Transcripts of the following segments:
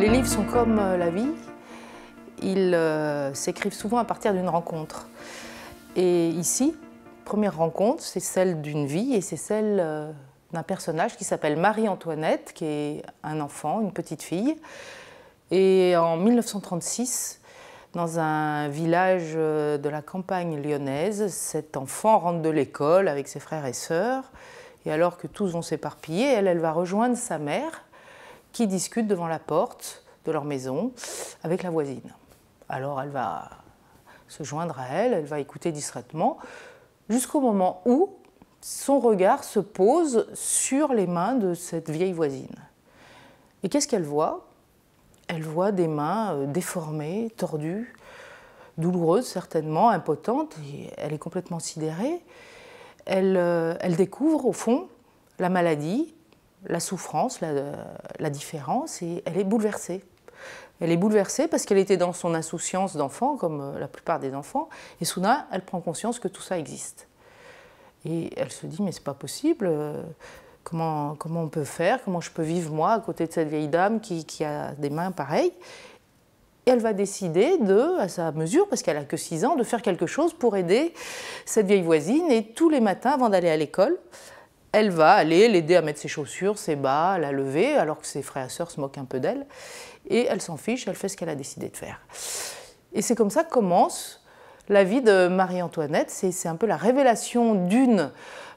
Les livres sont comme euh, la vie, ils euh, s'écrivent souvent à partir d'une rencontre. Et ici, première rencontre, c'est celle d'une vie et c'est celle euh, d'un personnage qui s'appelle Marie-Antoinette, qui est un enfant, une petite fille. Et en 1936, dans un village de la campagne lyonnaise, cet enfant rentre de l'école avec ses frères et sœurs. Et alors que tous vont s'éparpiller, elle, elle va rejoindre sa mère, qui discutent devant la porte de leur maison avec la voisine. Alors elle va se joindre à elle, elle va écouter discrètement, jusqu'au moment où son regard se pose sur les mains de cette vieille voisine. Et qu'est-ce qu'elle voit Elle voit des mains euh, déformées, tordues, douloureuses certainement, impotentes. elle est complètement sidérée. Elle, euh, elle, découvre au fond la maladie la souffrance, la, différence, et elle est bouleversée. Elle est bouleversée parce qu'elle était dans son insouciance d'enfant, comme euh, la plupart des enfants, et soudain, elle prend conscience que tout ça existe. Et elle se dit, mais c'est pas possible, euh, comment, on peut faire, comment je peux vivre moi à côté de cette vieille dame qui, a des mains pareilles et elle va décider de, à sa mesure, parce qu'elle n'a que 6 ans, de faire quelque chose pour aider cette vieille voisine. Et tous les matins, avant d'aller à l'école, elle va aller l'aider à mettre ses chaussures, ses bas, la lever, alors que ses frères et sœurs se moquent un peu d'elle. Et elle s'en fiche, elle fait ce qu'elle a décidé de faire. Et c'est comme ça que commence la vie de Marie-Antoinette. C'est un peu la révélation d'une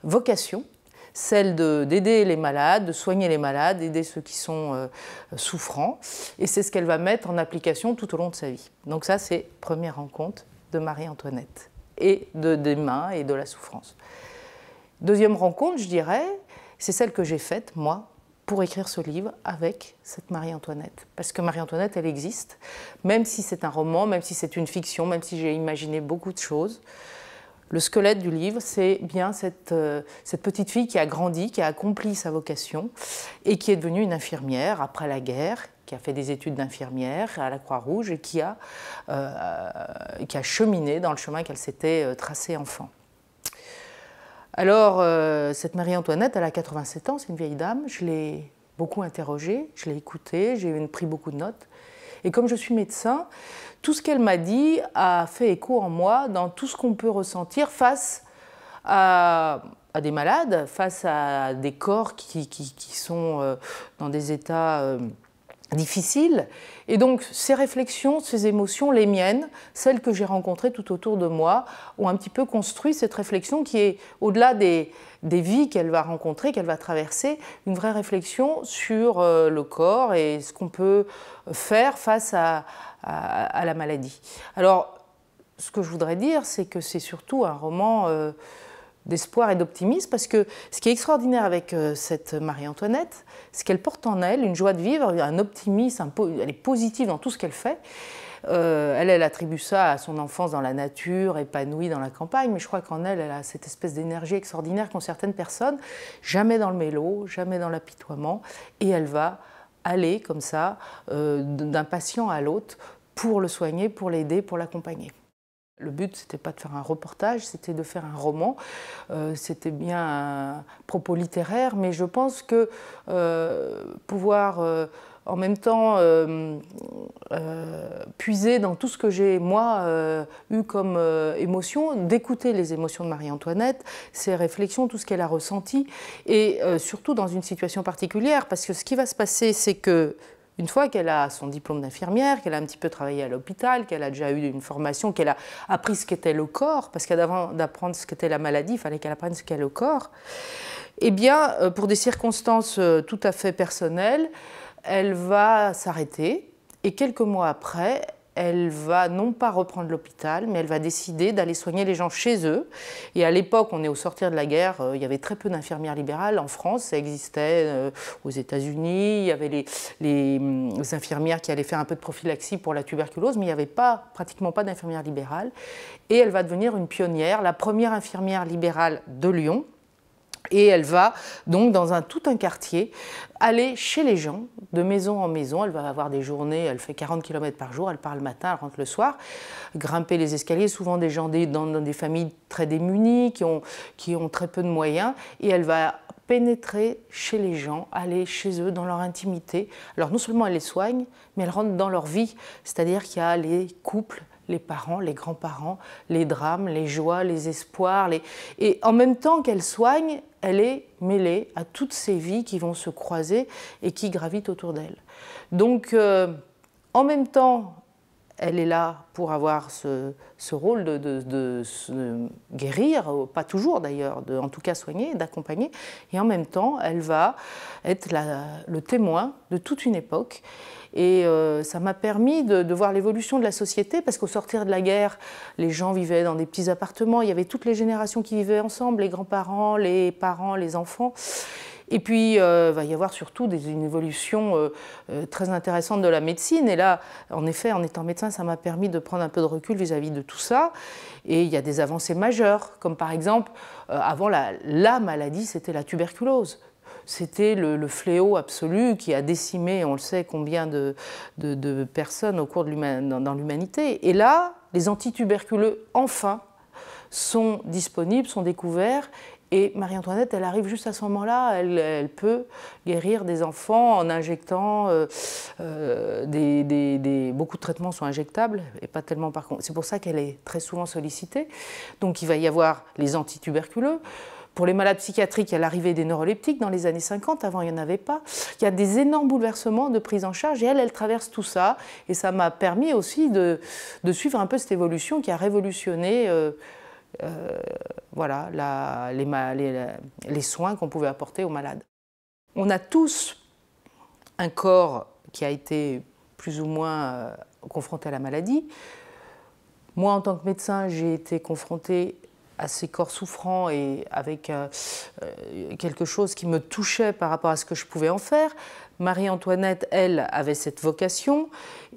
vocation, celle d'aider les malades, de soigner les malades, d'aider ceux qui sont euh, souffrants. Et c'est ce qu'elle va mettre en application tout au long de sa vie. Donc ça, c'est première rencontre de Marie-Antoinette et de, des mains et de la souffrance. Deuxième rencontre, je dirais, c'est celle que j'ai faite, moi, pour écrire ce livre avec cette Marie-Antoinette. Parce que Marie-Antoinette, elle existe, même si c'est un roman, même si c'est une fiction, même si j'ai imaginé beaucoup de choses. Le squelette du livre, c'est bien cette, euh, petite fille qui a grandi, qui a accompli sa vocation et qui est devenue une infirmière après la guerre, qui a fait des études d'infirmière à la Croix-Rouge et qui a, euh, qui a cheminé dans le chemin qu'elle s'était euh, tracé enfant. Alors, euh, cette Marie-Antoinette, elle a 87 ans, c'est une vieille dame. Je l'ai beaucoup interrogée, je l'ai écoutée, j'ai pris beaucoup de notes. Et comme je suis médecin, tout ce qu'elle m'a dit a fait écho en moi dans tout ce qu'on peut ressentir face à, des malades, face à des corps qui sont euh, dans des états euh, difficile. Et donc ces réflexions, ces émotions, les miennes, celles que j'ai rencontrées tout autour de moi, ont un petit peu construit cette réflexion qui est au-delà des, vies qu'elle va rencontrer, qu'elle va traverser, une vraie réflexion sur euh, le corps et ce qu'on peut faire face à, la maladie. Alors ce que je voudrais dire, c'est que c'est surtout un roman... Euh, d'espoir et d'optimisme, parce que ce qui est extraordinaire avec euh, cette Marie-Antoinette, c'est qu'elle porte en elle une joie de vivre, un optimisme, elle est positive dans tout ce qu'elle fait. Euh, elle, elle attribue ça à son enfance dans la nature, épanouie dans la campagne, mais je crois qu'en elle, elle a cette espèce d'énergie extraordinaire qu'ont certaines personnes, jamais dans le mélo, jamais dans l'apitoiement, et elle va aller comme ça, euh, d'un patient à l'autre, pour le soigner, pour l'aider, pour l'accompagner. Le but, c'était pas de faire un reportage, c'était de faire un roman. Euh, c'était bien un propos littéraire, mais je pense que euh, pouvoir euh, en même temps puiser dans tout ce que j'ai, moi, eu comme émotion, d'écouter les émotions de Marie-Antoinette, ses réflexions, tout ce qu'elle a ressenti, et surtout dans une situation particulière, parce que ce qui va se passer, c'est que une fois qu'elle a son diplôme d'infirmière, qu'elle a un petit peu travaillé à l'hôpital, qu'elle a déjà eu une formation, qu'elle a appris ce qu'était le corps, parce qu'avant d'apprendre ce qu'était la maladie, il fallait qu'elle apprenne ce qu'est le corps, eh bien, euh, pour des circonstances euh, tout à fait personnelles, elle va s'arrêter et quelques mois après, elle va non pas reprendre l'hôpital, mais elle va décider d'aller soigner les gens chez eux. Et à l'époque, on est au sortir de la guerre, euh, il y avait très peu d'infirmières libérales. En France, ça existait euh, aux États-Unis. Il y avait hum, les, infirmières qui allaient faire un peu de prophylaxie pour la tuberculose, mais il n'y avait pas, pratiquement pas d'infirmières libérales. Et elle va devenir une pionnière, la première infirmière libérale de Lyon et elle va donc dans un, tout un quartier aller chez les gens, de maison en maison. Elle va avoir des journées, elle fait 40 km par jour, elle part le matin, elle rentre le soir. Grimper les escaliers, souvent des gens dans, des familles très démunies, qui ont, qui ont très peu de moyens. Et elle va pénétrer chez les gens, aller chez eux, dans leur intimité. Alors non seulement elle les soigne, mais elle rentre dans leur vie. C'est-à-dire qu'il y a les couples les parents, les grands-parents, les drames, les joies, les espoirs. Et en même temps qu'elle soigne, elle est mêlée à toutes ces vies qui vont se croiser et qui gravitent autour d'elle. Donc, euh, en même temps, elle est là pour avoir ce, rôle de, se guérir, euh, pas toujours d'ailleurs, en tout cas soigner, d'accompagner, et en même temps, elle va être le témoin de toute une époque. Et euh, ça m'a permis de, de voir l'évolution de la société, parce qu'au sortir de la guerre, les gens vivaient dans des petits appartements, il y avait toutes les générations qui vivaient ensemble, les grands-parents, les parents, les enfants. Et puis, il euh, va y avoir surtout une évolution euh, euh, très intéressante de la médecine. Et là, en effet, en étant médecin, ça m'a permis de prendre un peu de recul vis-à-vis de tout ça. Et il y a des avancées majeures, comme par exemple, avant, la, maladie, c'était la tuberculose c'était le, fléau absolu qui a décimé, on le sait, combien de, personnes au cours de dans l'humanité. Et là, les antituberculeux, enfin, sont disponibles, sont découverts, et Marie-Antoinette, elle arrive juste à ce moment-là, elle, peut guérir des enfants en injectant euh, euh, des, Beaucoup de traitements sont injectables, et pas tellement par contre. C'est pour ça qu'elle est très souvent sollicitée. Donc il va y avoir les antituberculeux. Pour les malades psychiatriques, il y a l'arrivée des neuroleptiques dans les années 50, avant il n'y en avait pas. Il y a des énormes bouleversements de prise en charge et elle, elle traverse tout ça. Et ça m'a permis aussi de, suivre un peu cette évolution qui a révolutionné. Euh, euh, voilà, les, soins qu'on pouvait apporter aux malades. On a tous un corps qui a été plus ou moins euh, confronté à la maladie. Moi, en tant que médecin, j'ai été confronté à ces corps souffrants et avec euh, quelque chose qui me touchait par rapport à ce que je pouvais en faire. Marie-Antoinette, elle, avait cette vocation.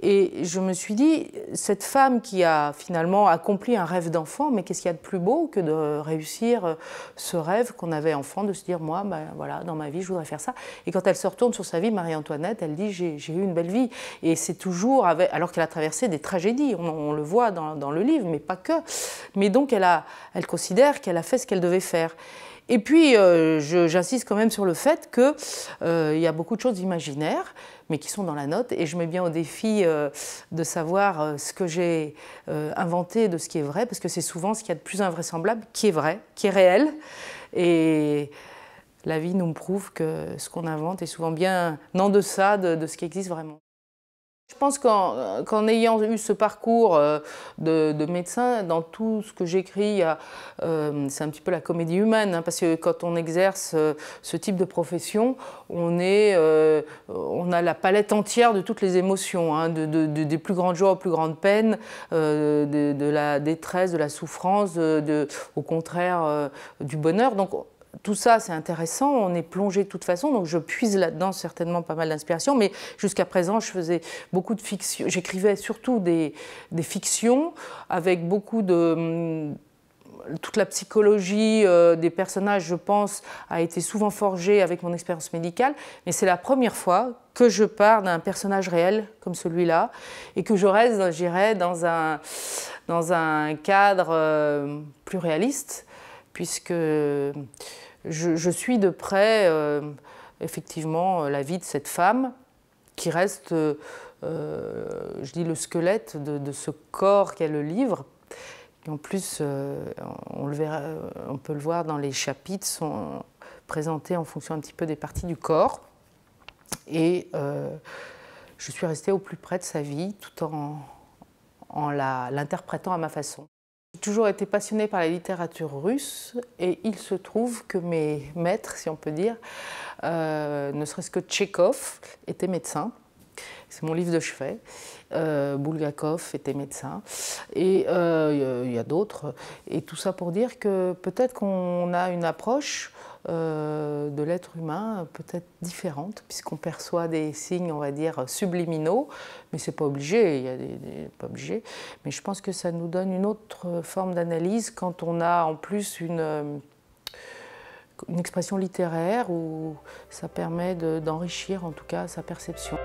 Et je me suis dit, cette femme qui a finalement accompli un rêve d'enfant, mais qu'est-ce qu'il y a de plus beau que de réussir euh, ce rêve qu'on avait enfant, de se dire, moi, ben, voilà, dans ma vie, je voudrais faire ça. Et quand elle se retourne sur sa vie, Marie-Antoinette, elle dit, j'ai eu une belle vie. Et c'est toujours, alors qu'elle a traversé des tragédies, on, le voit dans, le livre, mais pas que. Mais donc, elle, a, elle considère qu'elle a fait ce qu'elle devait faire. Et puis, euh, j'insiste quand même sur le fait qu'il euh, y a beaucoup de choses imaginaires, mais qui sont dans la note. Et je mets bien au défi euh, de savoir ce que j'ai inventé de ce qui est vrai, parce que c'est souvent ce qu'il y a de plus invraisemblable qui est vrai, qui est réel. Et la vie nous prouve que ce qu'on invente est souvent bien en deçà de ce qui existe vraiment. Je pense euh, qu'en ayant eu ce parcours euh, de, médecin, dans tout ce que j'écris, euh, c'est un petit peu la comédie humaine, hein, parce que quand on exerce ce type de profession, on, a la palette entière de toutes les émotions, hein, des plus grandes joies aux plus grandes peines, de, la détresse, de la souffrance, au contraire du bonheur tout ça, c'est intéressant. On est plongé de toute façon, donc je puise là-dedans certainement pas mal d'inspiration. Mais jusqu'à présent, je faisais beaucoup de fiction. J'écrivais surtout des, des, fictions avec beaucoup de hmm, toute la psychologie euh, des personnages, je pense, a été souvent forgée avec mon expérience médicale, mais c'est la première fois que je pars d'un personnage réel comme celui-là et que je reste, j'irai dans un, dans un cadre euh, plus réaliste puisque je, suis de près, euh, effectivement, la vie de cette femme qui reste, euh, je dis, le squelette de, ce corps qu'est le livre. en plus, euh, on, le verra, on peut le voir dans les chapitres, sont présentés en fonction un petit peu des parties du corps. Et je suis restée au plus près de sa vie tout en l'interprétant à ma façon. J'ai toujours été passionnée par la littérature russe et il se trouve que mes maîtres, si on peut dire, euh, ne serait-ce que Tchékov, étaient médecins. C'est mon livre de chevet. Euh, Bulgakov était médecin. Et il euh, y a, d'autres. Et tout ça pour dire que peut-être qu'on a une approche euh, de l'être humain peut-être différente, puisqu'on perçoit des signes, on va dire, subliminaux, mais c'est pas obligé, il y a des, pas obligé. Mais je pense que ça nous donne une autre forme d'analyse quand on a en plus une expression littéraire où ça permet d'enrichir en tout cas sa perception.